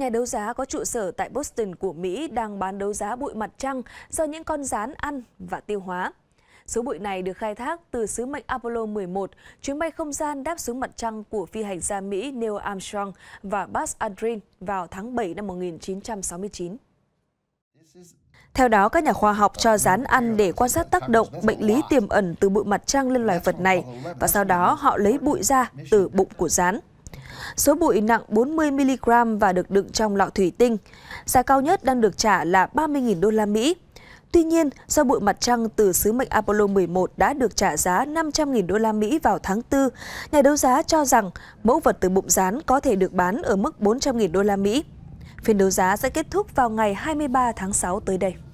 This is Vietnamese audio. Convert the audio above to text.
Nhà đấu giá có trụ sở tại Boston của Mỹ đang bán đấu giá bụi mặt trăng do những con rán ăn và tiêu hóa. Số bụi này được khai thác từ sứ mệnh Apollo 11, chuyến bay không gian đáp xuống mặt trăng của phi hành gia Mỹ Neil Armstrong và Buzz Aldrin vào tháng 7 năm 1969. Theo đó, các nhà khoa học cho rán ăn để quan sát tác động bệnh lý tiềm ẩn từ bụi mặt trăng lên loài vật này và sau đó họ lấy bụi ra từ bụng của rán. Số bụi nặng 40mg và được đựng trong lọ thủy tinh. Giá cao nhất đang được trả là 30.000 đô la Mỹ. Tuy nhiên, do bụi mặt trăng từ sứ mệnh Apollo 11 đã được trả giá 500.000 đô la Mỹ vào tháng 4, nhà đấu giá cho rằng mẫu vật từ bụng rán có thể được bán ở mức 400.000 đô la Mỹ. Phiên đấu giá sẽ kết thúc vào ngày 23 tháng 6 tới đây.